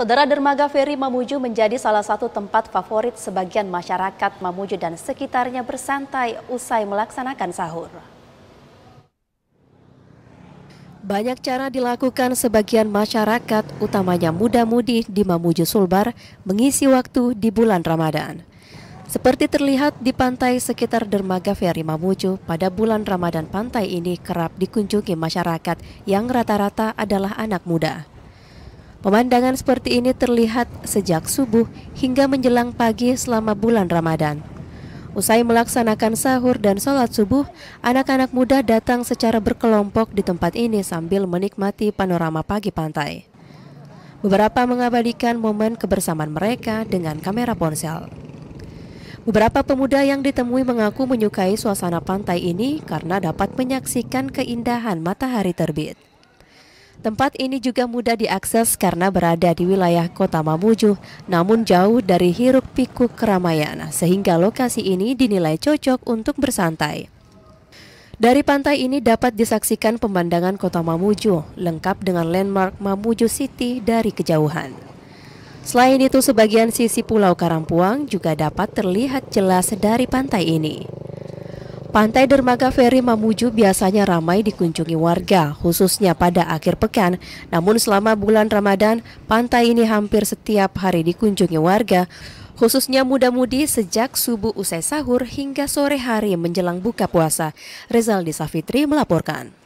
Saudara dermaga feri Mamuju menjadi salah satu tempat favorit sebagian masyarakat Mamuju dan sekitarnya bersantai usai melaksanakan sahur. Banyak cara dilakukan sebagian masyarakat, utamanya muda-mudi di Mamuju Sulbar, mengisi waktu di bulan Ramadan. Seperti terlihat di pantai sekitar dermaga feri Mamuju, pada bulan Ramadan pantai ini kerap dikunjungi masyarakat yang rata-rata adalah anak muda. Pemandangan seperti ini terlihat sejak subuh hingga menjelang pagi selama bulan Ramadan. Usai melaksanakan sahur dan sholat subuh, anak-anak muda datang secara berkelompok di tempat ini sambil menikmati panorama pagi pantai. Beberapa mengabadikan momen kebersamaan mereka dengan kamera ponsel. Beberapa pemuda yang ditemui mengaku menyukai suasana pantai ini karena dapat menyaksikan keindahan matahari terbit. Tempat ini juga mudah diakses karena berada di wilayah kota Mamuju, namun jauh dari hiruk pikuk keramaian, sehingga lokasi ini dinilai cocok untuk bersantai. Dari pantai ini dapat disaksikan pemandangan kota Mamuju, lengkap dengan landmark Mamuju City dari kejauhan. Selain itu, sebagian sisi Pulau Karampuang juga dapat terlihat jelas dari pantai ini. Pantai Dermaga Ferry Mamuju biasanya ramai dikunjungi warga, khususnya pada akhir pekan. Namun selama bulan Ramadan, pantai ini hampir setiap hari dikunjungi warga, khususnya muda-mudi sejak subuh usai sahur hingga sore hari menjelang buka puasa. Rezaldi Safitri melaporkan.